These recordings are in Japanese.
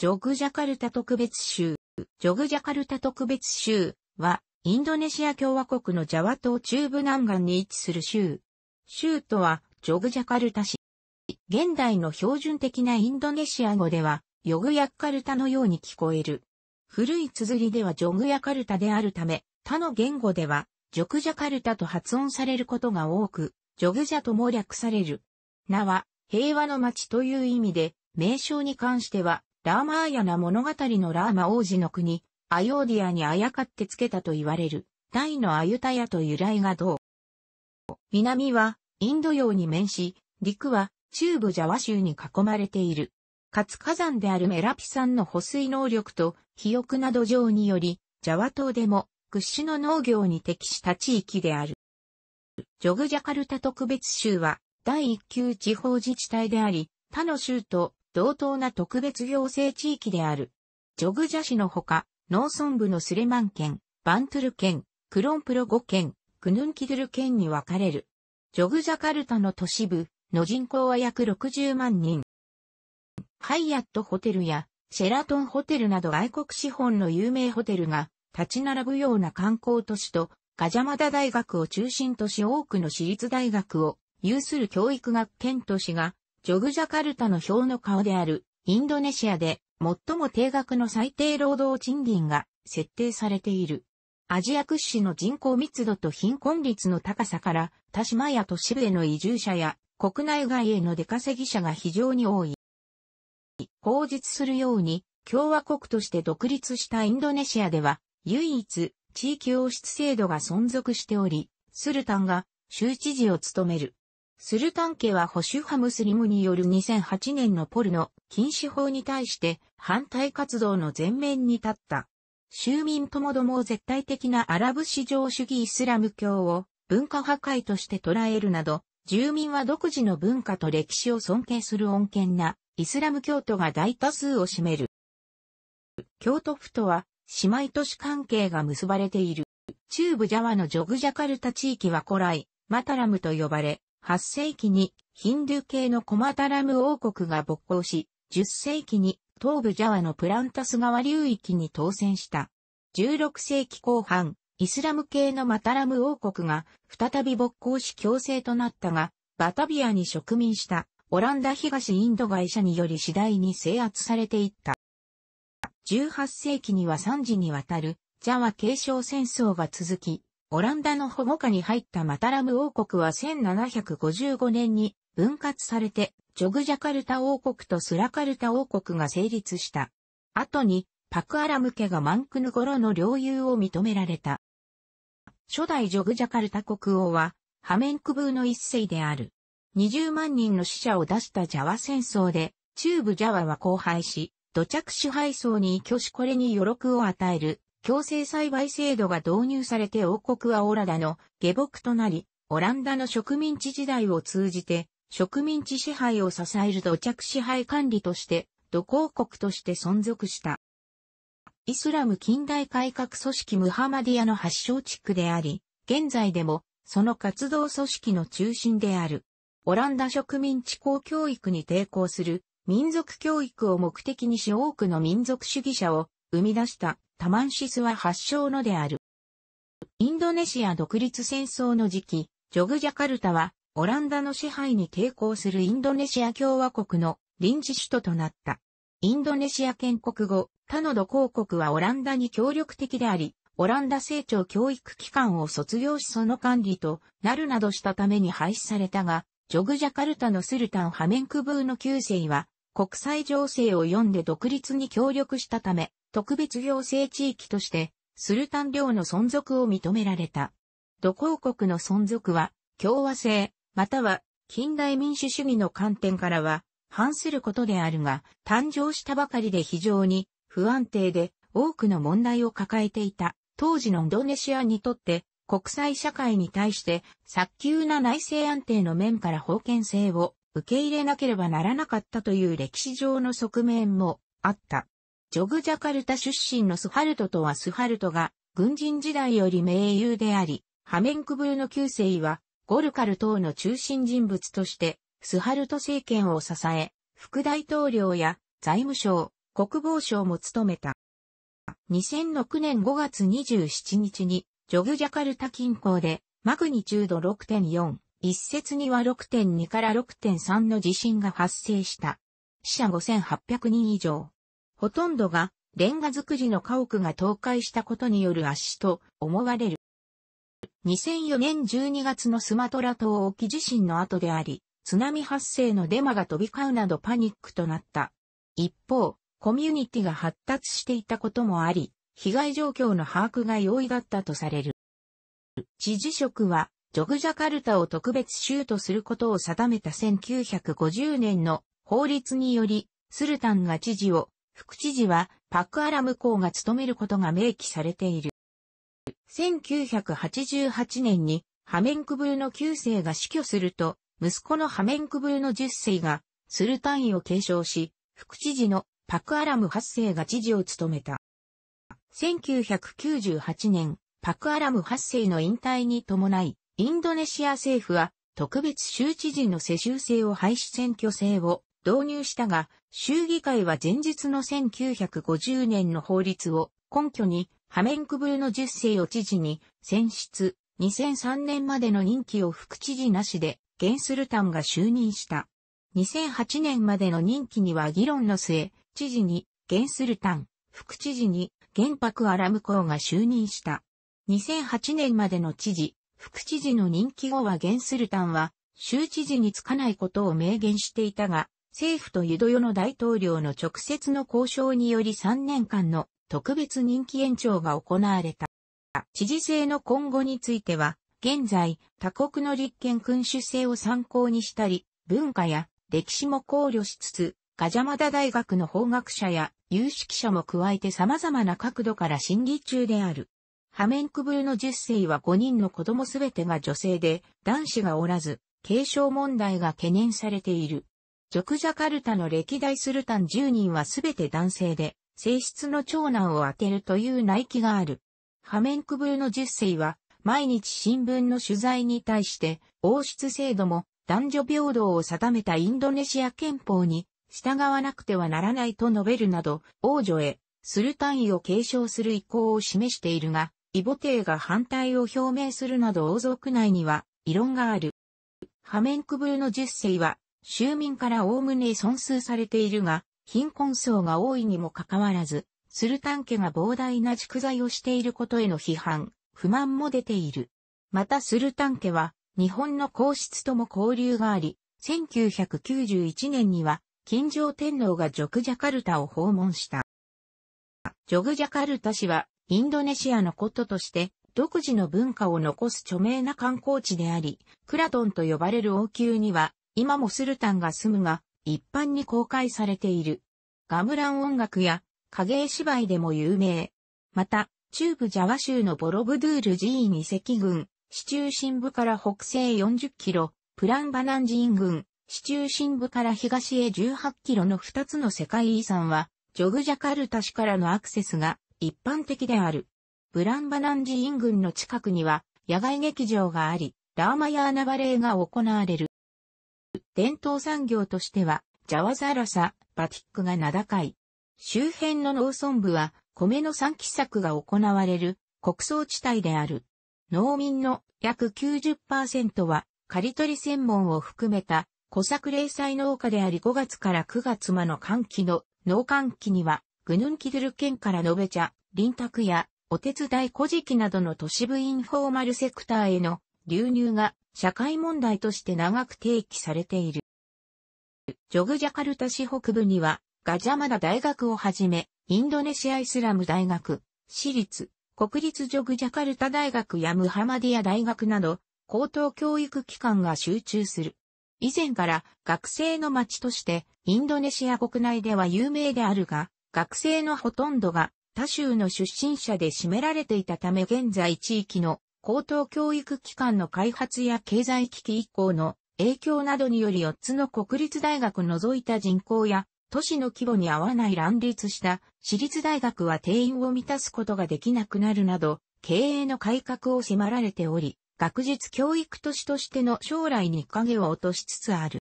ジョグジャカルタ特別州。ジョグジャカルタ特別州は、インドネシア共和国のジャワ島中部南岸に位置する州。州とは、ジョグジャカルタ市。現代の標準的なインドネシア語では、ヨグヤッカルタのように聞こえる。古い綴りではジョグヤカルタであるため、他の言語では、ジョグジャカルタと発音されることが多く、ジョグジャとも略される。名は、平和の街という意味で、名称に関しては、ラーマーヤな物語のラーマ王子の国、アヨーディアにあやかってつけたと言われる、タイのアユタヤと由来が同。南は、インド洋に面し、陸は、中部ジャワ州に囲まれている。かつ火山であるメラピ山の保水能力と、肥沃な土壌により、ジャワ島でも、屈指の農業に適した地域である。ジョグジャカルタ特別州は、第一級地方自治体であり、他の州と同等な特別行政地域である。ジョグジャ市のほか、農村部のスレマン県、バントゥル県、クロンプロ5県、クヌンキドゥル県に分かれる。ジョグジャカルタの都市部の人口は約60万人。ハイアットホテルやシェラトンホテルなど外国資本の有名ホテルが立ち並ぶような観光都市とガジャマダ大学を中心とし多くの私立大学を有する教育学県都市がジョグジャカルタの表の顔である、インドネシアで、最も定額の最低労働賃金が設定されている。アジア屈指の人口密度と貧困率の高さから、他島や都市部への移住者や、国内外への出稼ぎ者が非常に多い。口述するように、共和国として独立したインドネシアでは、唯一、地域王室制度が存続しており、スルタンが州知事を務める。スルタン家は保守派ムスリムによる2008年のポルノ禁止法に対して反対活動の前面に立った。州民ともども絶対的なアラブ市上主義イスラム教を文化破壊として捉えるなど、住民は独自の文化と歴史を尊敬する穏健なイスラム教徒が大多数を占める。京都府とは姉妹都市関係が結ばれている。中部ジャワのジョグジャカルタ地域は古来、マタラムと呼ばれ、8世紀にヒンドゥー系のコマタラム王国が勃興し、10世紀に東部ジャワのプランタス川流域に当選した。16世紀後半、イスラム系のマタラム王国が再び勃興し強制となったが、バタビアに植民したオランダ東インド会社により次第に制圧されていった。18世紀には3時にわたるジャワ継承戦争が続き、オランダの保護下に入ったマタラム王国は1755年に分割されて、ジョグジャカルタ王国とスラカルタ王国が成立した。後に、パクアラム家がマンクヌ頃の領有を認められた。初代ジョグジャカルタ国王は、ハメンクブーの一世である。20万人の死者を出したジャワ戦争で、中部ジャワは荒廃し、土着支配層に居しこれに余力を与える強制栽培制度が導入されて王国はオラダの下僕となり、オランダの植民地時代を通じて、植民地支配を支える土着支配管理として、土公国として存続した。イスラム近代改革組織ムハマディアの発祥地区であり、現在でもその活動組織の中心である。オランダ植民地公教育に抵抗する民族教育を目的にし多くの民族主義者を生み出したタマンシスは発祥のである。インドネシア独立戦争の時期、ジョグジャカルタはオランダの支配に抵抗するインドネシア共和国の臨時首都となった。インドネシア建国後、他の土公国はオランダに協力的であり、オランダ成長教育機関を卒業しその管理となるなどしたために廃止されたが、ジョグジャカルタのスルタンハメンクブーの旧世は国際情勢を読んで独立に協力したため、特別行政地域として、スルタン領の存続を認められた。土公国の存続は、共和制、または近代民主主義の観点からは、反することであるが、誕生したばかりで非常に不安定で多くの問題を抱えていた。当時のインドネシアにとって国際社会に対して早急な内政安定の面から封建制を受け入れなければならなかったという歴史上の側面もあった。ジョグジャカルタ出身のスハルトとはスハルトが軍人時代より名優であり、ハメンクブルの旧世はゴルカル等の中心人物としてスハルト政権を支え、副大統領や財務省、国防省も務めた。2006年5月27日にジョグジャカルタ近郊でマグニチュード6.4、一説には6.2から6.3の地震が発生した。死者5800人以上。ほとんどがレンガ造りの家屋が倒壊したことによる圧死と思われる。2004年12月のスマトラ島沖地震の後であり、津波発生のデマが飛び交うなどパニックとなった。一方、コミュニティが発達していたこともあり、被害状況の把握が容易だったとされる。知事職は、ジョグジャカルタを特別州とすることを定めた1950年の法律により、スルタンが知事を副知事はパクアラム校が務めることが明記されている。1988年にハメンクブルの9世が死去すると、息子のハメンクブルの10世がスルタ位を継承し、副知事のパクアラム8世が知事を務めた。1998年、パクアラム8世の引退に伴い、インドネシア政府は特別州知事の世襲制を廃止選挙制を導入したが、衆議会は前日の1950年の法律を根拠に、ハメンクブルの10世を知事に選出、2003年までの任期を副知事なしで、ゲンスルタンが就任した。2008年までの任期には議論の末、知事にゲンスルタン、副知事に原白アラムコーが就任した。2008年までの知事、副知事の任期後はゲンスルタンは州知事につかないことを明言していたが、政府とユドヨの大統領の直接の交渉により3年間の特別任期延長が行われた。知事制の今後については、現在、他国の立憲君主制を参考にしたり、文化や歴史も考慮しつつ、ガジャマダ大学の法学者や有識者も加えて様々な角度から審議中である。ハメンクブルの10世は5人の子供すべてが女性で、男子がおらず、継承問題が懸念されている。ジョクジャカルタの歴代スルタン10人はすべて男性で、性質の長男を当てるという内規がある。ハメンクブルの10世は、毎日新聞の取材に対して、王室制度も男女平等を定めたインドネシア憲法に従わなくてはならないと述べるなど、王女へスルタン位を継承する意向を示しているが、イボ帝が反対を表明するなど王族内には異論がある。ハメンクブルの10世は州民からおおむね損数されているが、貧困層が多いにもかかわらず、スルタン家が膨大な蓄財をしていることへの批判、不満も出ている。またスルタン家は、日本の皇室とも交流があり、1991年には、金城天皇がジョグジャカルタを訪問した。ジョグジャカルタ市は、インドネシアのこととして、独自の文化を残す著名な観光地であり、クラトンと呼ばれる王宮には、今もスルタンが住むが、一般に公開されている。ガムラン音楽や影絵芝居でも有名。また、中部ジャワ州のボロブドゥール寺院遺跡群、市中心部から北西40キロ、プランバナン寺院群、市中心部から東へ18キロの2つの世界遺産は、ジョグジャカルタ市からのアクセスが一般的である。ブランバナン寺院群の近くには野外劇場があり、ラーマヤーナバレーが行われる。伝統産業としては、ジャワザラサ、バティックが名高い。周辺の農村部は、米の産気作が行われる、国倉地帯である。農民の約90%は、刈り取り専門を含めた、小作零細農家であり5月から9月間の寒期の農寒期には、グヌンキドル県から延べ茶、林卓や、お手伝い古事記などの都市部インフォーマルセクターへの流入が社会問題として長く提起されている。ジョグジャカルタ市北部には、ガジャマダ大学をはじめ、インドネシアイスラム大学、私立、国立ジョグジャカルタ大学やムハマディア大学など、高等教育機関が集中する。以前から学生の街としてインドネシア国内では有名であるが、学生のほとんどが他州の出身者で占められていたため現在地域の高等教育機関の開発や経済危機以降の影響などにより4つの国立大学除いた人口や都市の規模に合わない乱立した私立大学は定員を満たすことができなくなるなど経営の改革を迫られており、学術教育都市としての将来に影を落としつつある。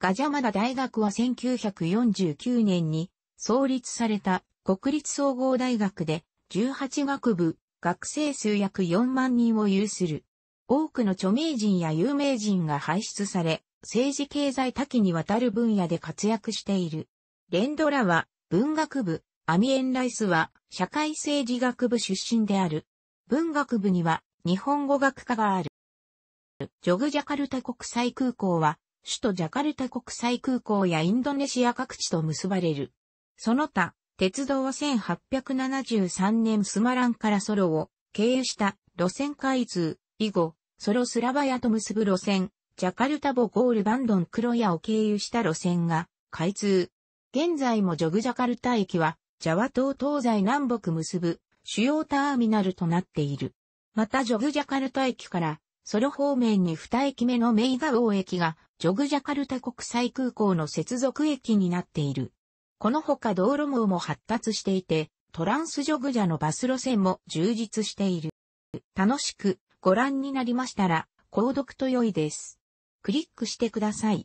ガジャマダ大学は1949年に創立された国立総合大学で18学部学生数約4万人を有する。多くの著名人や有名人が輩出され、政治経済多岐にわたる分野で活躍している。レンドラは文学部、アミエン・ライスは社会政治学部出身である。文学部には日本語学科がある。ジョグジャカルタ国際空港は首都ジャカルタ国際空港やインドネシア各地と結ばれる。その他、鉄道は1873年スマランからソロを経由した路線開通以後、ソロスラバヤと結ぶ路線、ジャカルタボゴールバンドンクロヤを経由した路線が開通。現在もジョグジャカルタ駅は、ジャワ島東西南北結ぶ主要ターミナルとなっている。またジョグジャカルタ駅からソロ方面に2駅目のメイガウオ駅がジョグジャカルタ国際空港の接続駅になっている。このほか道路網も発達していて、トランスジョグジャのバス路線も充実している。楽しくご覧になりましたら、購読と良いです。クリックしてください。